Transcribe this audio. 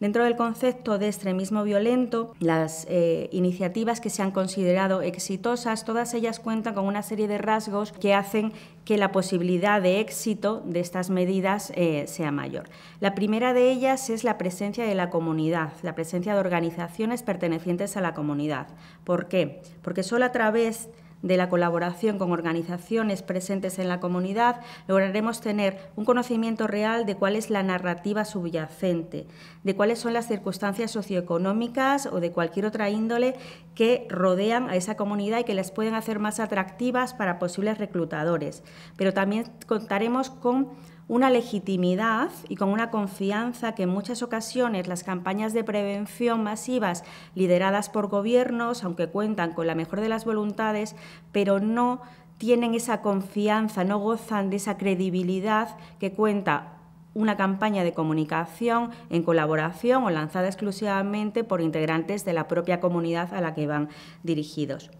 Dentro del concepto de extremismo violento, las eh, iniciativas que se han considerado exitosas, todas ellas cuentan con una serie de rasgos que hacen que la posibilidad de éxito de estas medidas eh, sea mayor. La primera de ellas es la presencia de la comunidad, la presencia de organizaciones pertenecientes a la comunidad. ¿Por qué? Porque solo a través de la colaboración con organizaciones presentes en la comunidad, lograremos tener un conocimiento real de cuál es la narrativa subyacente, de cuáles son las circunstancias socioeconómicas o de cualquier otra índole que rodean a esa comunidad y que les pueden hacer más atractivas para posibles reclutadores. Pero también contaremos con una legitimidad y con una confianza que en muchas ocasiones las campañas de prevención masivas lideradas por gobiernos, aunque cuentan con la mejor de las voluntades, pero no tienen esa confianza, no gozan de esa credibilidad que cuenta una campaña de comunicación en colaboración o lanzada exclusivamente por integrantes de la propia comunidad a la que van dirigidos.